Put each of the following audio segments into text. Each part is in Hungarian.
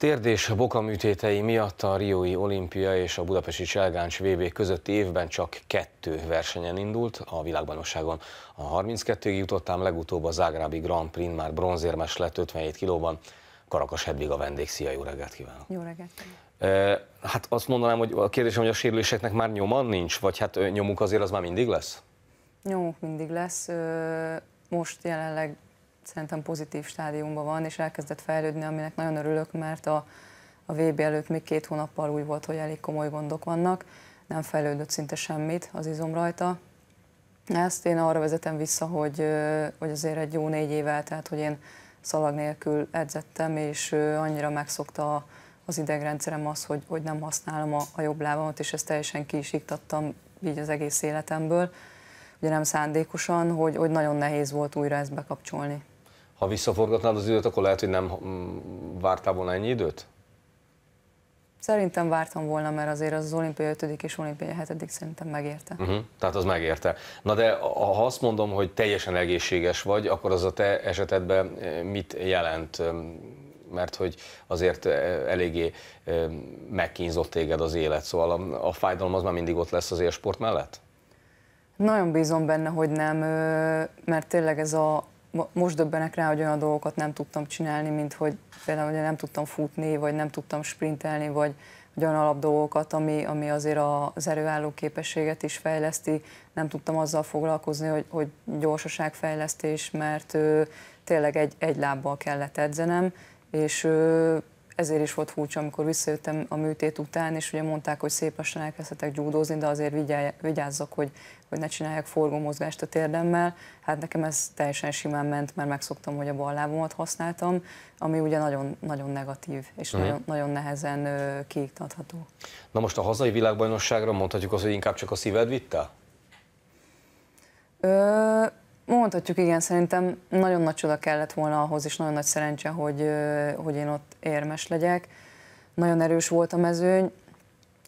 Térdés bokaműtétei miatt a Riói Olimpia és a Budapesti Cselgáncs VB közötti évben csak kettő versenyen indult a világbajnokságon. A 32-ig jutottám legutóbb a Zágrábi Grand Prix, már bronzérmes lett 57 kilóban. Karakas Hedvig a vendég. Szia, jó reggelt kívánok! Jó reggelt! E, hát azt mondanám, hogy a kérdésem, hogy a sérüléseknek már nyoma nincs, vagy hát nyomuk azért az már mindig lesz? Nyomuk mindig lesz. Most jelenleg szerintem pozitív stádiumban van, és elkezdett fejlődni, aminek nagyon örülök, mert a, a VB előtt még két hónappal úgy volt, hogy elég komoly gondok vannak, nem fejlődött szinte semmit az izom rajta. Ezt én arra vezetem vissza, hogy, hogy azért egy jó négy éve, tehát hogy én szalag nélkül edzettem, és annyira megszokta az idegrendszerem az, hogy, hogy nem használom a, a jobb lábamat, és ezt teljesen ki is iktattam így az egész életemből. Ugye nem szándékosan, hogy, hogy nagyon nehéz volt újra ezt bekapcsolni. Ha visszaforgatnád az időt, akkor lehet, hogy nem mm, vártál volna ennyi időt? Szerintem vártam volna, mert azért az, olimpia 5. és olimpia 7. szerintem megérte. Uh-huh, tehát az megérte. Na de ha azt mondom, hogy teljesen egészséges vagy, akkor az a te esetedben eh, mit jelent? Mert hogy azért eh, eléggé megkínzott téged az élet, szóval a, a fájdalom az már mindig ott lesz az élsport mellett? Nagyon bízom benne, hogy nem, mert tényleg ez a most döbbenek rá, hogy olyan dolgokat nem tudtam csinálni, mint hogy például hogy nem tudtam futni, vagy nem tudtam sprintelni, vagy, vagy olyan alap dolgokat, ami, ami azért az erőálló képességet is fejleszti. Nem tudtam azzal foglalkozni, hogy, hogy gyorsaságfejlesztés, mert ö, tényleg egy, egy lábbal kellett edzenem, és ö, ezért is volt furcsa, amikor visszajöttem a műtét után, és ugye mondták, hogy szép lassan elkezdhetek gyúdózni, de azért vigyáj, vigyázzak, hogy, hogy ne csinálják forgómozgást a térdemmel. Hát nekem ez teljesen simán ment, mert megszoktam, hogy a bal lábomat használtam, ami ugye nagyon, nagyon negatív, és uh-huh. nagyon, nagyon nehezen kiiktatható. Na most a hazai világbajnokságra mondhatjuk azt, hogy inkább csak a szíved vitte? Ö, Mondhatjuk, igen, szerintem nagyon nagy csoda kellett volna ahhoz, és nagyon nagy szerencse, hogy, hogy én ott érmes legyek. Nagyon erős volt a mezőny.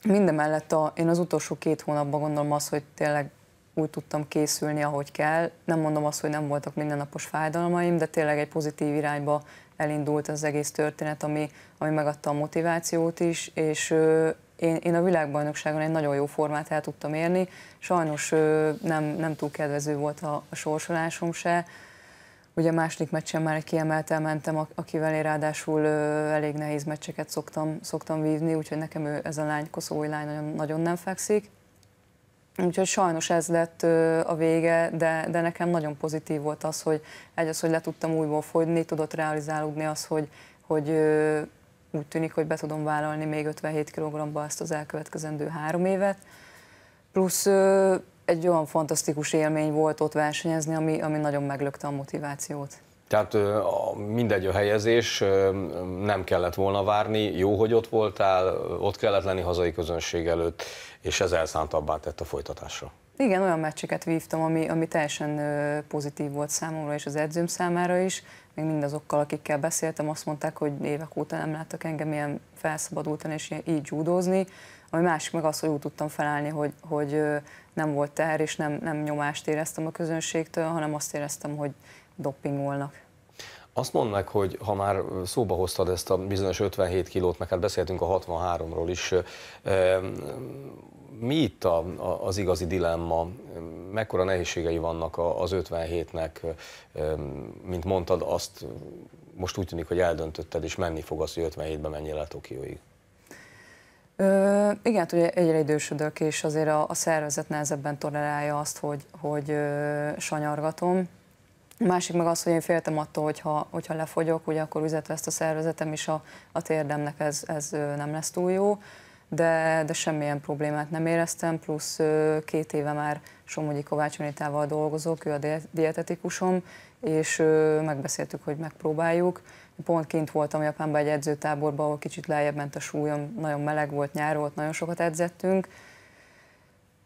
Mindemellett a, én az utolsó két hónapban gondolom azt, hogy tényleg úgy tudtam készülni, ahogy kell. Nem mondom azt, hogy nem voltak mindennapos fájdalmaim, de tényleg egy pozitív irányba elindult az egész történet, ami, ami megadta a motivációt is, és, én, én a világbajnokságon egy nagyon jó formát el tudtam érni, sajnos nem, nem túl kedvező volt a, a sorsolásom se, Ugye a második meccsen már egy kiemeltel mentem, akivel én ráadásul elég nehéz meccseket szoktam, szoktam vívni, úgyhogy nekem ő, ez a lány, koszovói lány nagyon, nagyon nem fekszik. Úgyhogy sajnos ez lett a vége, de, de nekem nagyon pozitív volt az, hogy egy az, hogy le tudtam újból fogyni, tudott realizálódni az, hogy, hogy úgy tűnik, hogy be tudom vállalni még 57 kg-ba azt az elkövetkezendő három évet. Plusz egy olyan fantasztikus élmény volt ott versenyezni, ami, ami nagyon meglökte a motivációt. Tehát mindegy a helyezés, nem kellett volna várni, jó, hogy ott voltál, ott kellett lenni hazai közönség előtt, és ez elszántabbá tett a folytatásra. Igen, olyan meccseket vívtam, ami, ami teljesen pozitív volt számomra és az edzőm számára is, még mindazokkal, akikkel beszéltem, azt mondták, hogy évek óta nem láttak engem ilyen felszabadultan és így judózni. ami másik meg az, hogy úgy tudtam felállni, hogy, hogy nem volt teher, és nem, nem nyomást éreztem a közönségtől, hanem azt éreztem, hogy doppingolnak. Azt mondd meg, hogy ha már szóba hoztad ezt a bizonyos 57 kilót, meg hát beszéltünk a 63-ról is, mi itt a, a, az igazi dilemma? Mekkora nehézségei vannak az 57-nek? Mint mondtad, azt most úgy tűnik, hogy eldöntötted, és menni fog az, hogy 57-ben menjél el Tokióig. Ö, igen, hát ugye egyre idősödök, és azért a, a szervezet nehezebben tolerálja azt, hogy, hogy ö, sanyargatom. A másik meg az, hogy én féltem attól, hogyha, hogyha lefogyok, ugye akkor üzletve ezt a szervezetem is a, a térdemnek ez, ez nem lesz túl jó, de, de semmilyen problémát nem éreztem, plusz két éve már Somogyi Kovács Anitával dolgozok, ő a dietetikusom, és megbeszéltük, hogy megpróbáljuk. Pont kint voltam Japánban egy edzőtáborban, ahol kicsit lejjebb ment a súlyom, nagyon meleg volt, nyár volt, nagyon sokat edzettünk,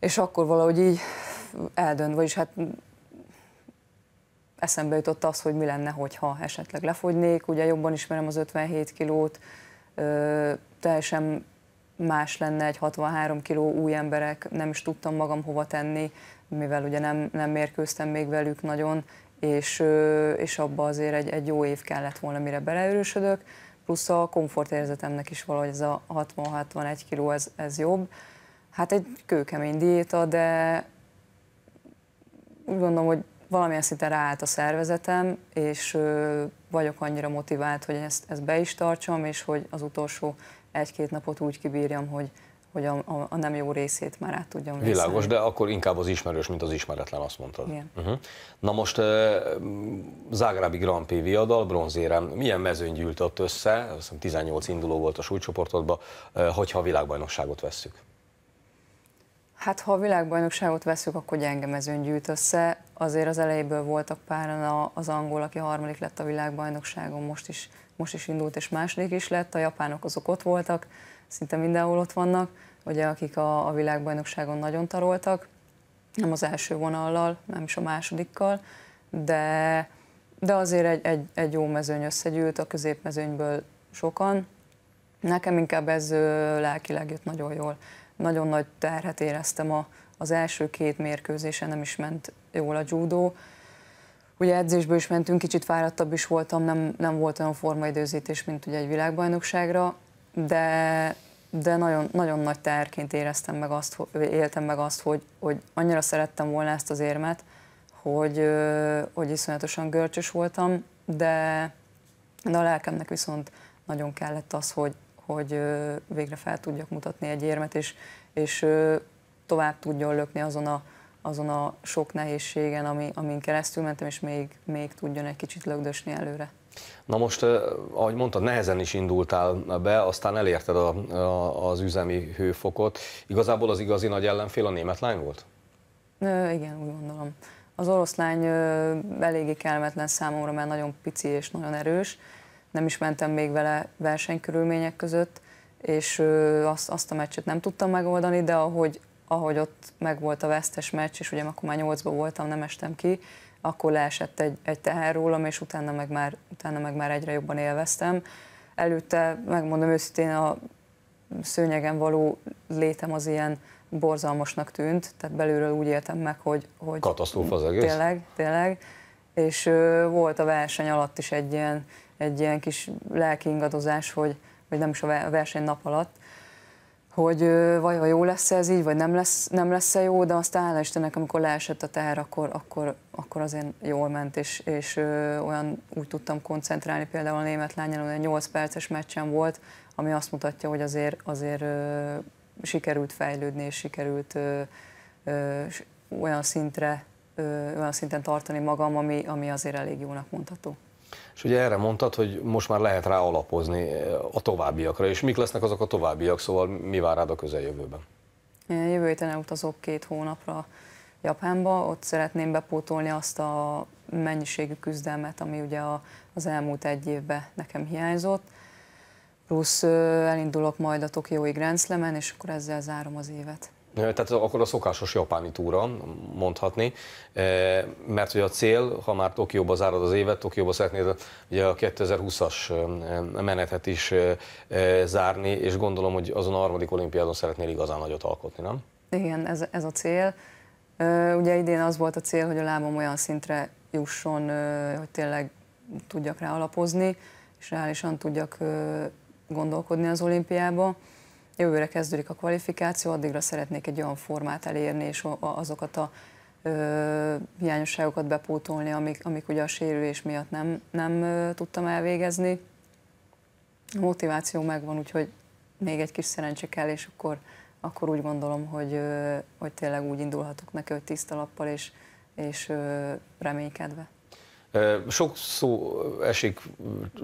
és akkor valahogy így eldönt, vagyis hát eszembe jutott az, hogy mi lenne, hogyha esetleg lefogynék. Ugye jobban ismerem az 57 kilót, ö, teljesen más lenne egy 63 kiló új emberek, nem is tudtam magam hova tenni, mivel ugye nem, nem mérkőztem még velük nagyon, és, és abba azért egy, egy jó év kellett volna, mire beleerősödök, plusz a komfortérzetemnek is valahogy ez a 60-61 kiló, ez, ez jobb. Hát egy kőkemény diéta, de úgy gondolom, hogy valamilyen szinten ráállt a szervezetem, és ö, vagyok annyira motivált, hogy ezt, ezt be is tartsam, és hogy az utolsó egy-két napot úgy kibírjam, hogy, hogy a, a, a nem jó részét már át tudjam vészelni. Világos, de akkor inkább az ismerős, mint az ismeretlen, azt mondtad. Igen. Uh-huh. Na most uh, Zágrábi Grand Prix viadal, bronzérem, milyen mezőn gyűlt ott össze, azt hiszem 18 induló volt a súlycsoportodban, uh, hogyha a világbajnokságot vesszük? Hát ha a világbajnokságot veszük, akkor gyenge mezőn gyűjt össze azért az elejéből voltak páran az angol, aki harmadik lett a világbajnokságon, most is, most is indult és második is lett, a japánok azok ott voltak, szinte mindenhol ott vannak, ugye akik a, a világbajnokságon nagyon taroltak, nem az első vonallal, nem is a másodikkal, de, de azért egy, egy, egy jó mezőny összegyűlt, a középmezőnyből sokan. Nekem inkább ez lelkileg jött nagyon jól. Nagyon nagy terhet éreztem a, az első két mérkőzésen nem is ment jól a judó. Ugye edzésből is mentünk, kicsit fáradtabb is voltam, nem, nem volt olyan formaidőzítés, mint ugye egy világbajnokságra, de, de nagyon, nagyon nagy teherként éreztem meg azt, éltem meg azt, hogy, hogy annyira szerettem volna ezt az érmet, hogy, hogy iszonyatosan görcsös voltam, de, de a lelkemnek viszont nagyon kellett az, hogy, hogy végre fel tudjak mutatni egy érmet, és, és tovább tudjon lökni azon a, azon a sok nehézségen, ami, amin keresztül mentem, és még, még tudjon egy kicsit lögdösni előre. Na most, ahogy mondtad, nehezen is indultál be, aztán elérted a, a, az üzemi hőfokot. Igazából az igazi nagy ellenfél a német lány volt? Ö, igen, úgy gondolom. Az oroszlány ö, eléggé kellemetlen számomra, mert nagyon pici és nagyon erős. Nem is mentem még vele versenykörülmények között, és ö, azt, azt a meccset nem tudtam megoldani, de ahogy ahogy ott megvolt a vesztes meccs, és ugye akkor már nyolcban voltam, nem estem ki, akkor leesett egy, egy teher rólam, és utána meg, már, utána meg már egyre jobban élveztem. Előtte, megmondom őszintén, a szőnyegen való létem az ilyen borzalmasnak tűnt, tehát belülről úgy éltem meg, hogy... hogy Katasztrófa az egész? Tényleg, tényleg. És ö, volt a verseny alatt is egy ilyen, egy ilyen kis lelki ingadozás, hogy, vagy nem is a verseny nap alatt, hogy vajon jó lesz ez így, vagy nem lesz, nem lesz -e jó, de aztán hála Istennek, amikor leesett a teher, akkor, akkor, akkor azért jól ment, és, és ö, olyan úgy tudtam koncentrálni, például a német lányon olyan 8 perces meccsen volt, ami azt mutatja, hogy azért, azért ö, sikerült fejlődni, és sikerült ö, ö, olyan szintre, ö, olyan szinten tartani magam, ami, ami azért elég jónak mondható. És ugye erre mondtad, hogy most már lehet rá alapozni eh, a továbbiakra, és mik lesznek azok a továbbiak, szóval mi vár rád a közeljövőben? Jövő héten elutazok két hónapra Japánba, ott szeretném bepótolni azt a mennyiségű küzdelmet, ami ugye az elmúlt egy évben nekem hiányzott, plusz eh, elindulok majd a Tokiói grenzlemen, és akkor ezzel zárom az évet. Tehát akkor a szokásos japáni túra, mondhatni, e, mert hogy a cél, ha már Tokióba zárod az évet, Tokióba szeretnéd ugye a 2020-as e, menetet is e, zárni, és gondolom, hogy azon a harmadik olimpiádon szeretnél igazán nagyot alkotni, nem? Igen, ez, ez a cél. Ugye idén az volt a cél, hogy a lábam olyan szintre jusson, hogy tényleg tudjak rá alapozni, és reálisan tudjak gondolkodni az olimpiába jövőre kezdődik a kvalifikáció, addigra szeretnék egy olyan formát elérni, és azokat a ö, hiányosságokat bepótolni, amik, amik ugye a sérülés miatt nem, nem ö, tudtam elvégezni. A motiváció megvan, úgyhogy még egy kis szerencse kell, és akkor, akkor úgy gondolom, hogy, ö, hogy tényleg úgy indulhatok neki, hogy tiszta lappal és, és ö, reménykedve. Sok szó esik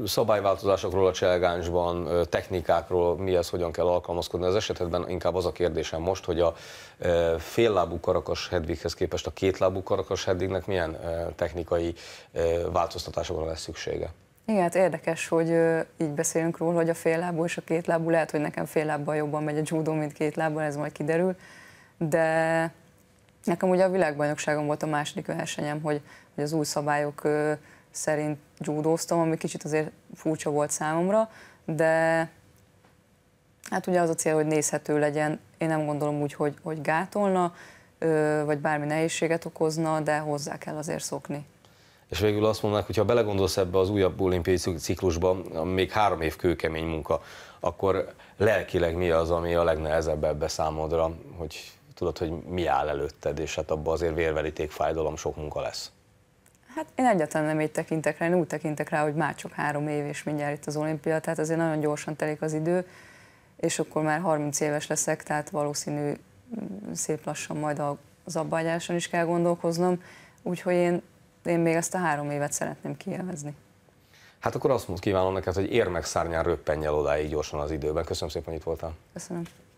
szabályváltozásokról a cselgánsban, technikákról, mihez hogyan kell alkalmazkodni. Az esetben inkább az a kérdésem most, hogy a féllábú karakas Hedvighez képest a kétlábú karakas Hedvignek milyen technikai változtatásokra lesz szüksége? Igen, hát érdekes, hogy így beszélünk róla, hogy a féllábú és a kétlábú, lehet, hogy nekem féllábbal jobban megy a judó, mint kétlábban, ez majd kiderül, de Nekem ugye a világbajnokságon volt a második versenyem, hogy, hogy az új szabályok szerint gyúdóztam, ami kicsit azért furcsa volt számomra, de hát ugye az a cél, hogy nézhető legyen. Én nem gondolom úgy, hogy, hogy gátolna, vagy bármi nehézséget okozna, de hozzá kell azért szokni. És végül azt mondanák, hogy ha belegondolsz ebbe az újabb olimpiai ciklusba, még három év kőkemény munka, akkor lelkileg mi az, ami a legnehezebb ebbe számodra, hogy tudod, hogy mi áll előtted, és hát abban azért vérveríték, fájdalom, sok munka lesz. Hát én egyáltalán nem így tekintek rá, én úgy tekintek rá, hogy már csak három év, és mindjárt itt az olimpia, tehát azért nagyon gyorsan telik az idő, és akkor már 30 éves leszek, tehát valószínű mm, szép lassan majd az abbágyáson is kell gondolkoznom, úgyhogy én, én még ezt a három évet szeretném kielvezni. Hát akkor azt mond kívánom neked, hogy szárnyán röppenjel odáig gyorsan az időben. Köszönöm szépen, hogy itt voltál. Köszönöm.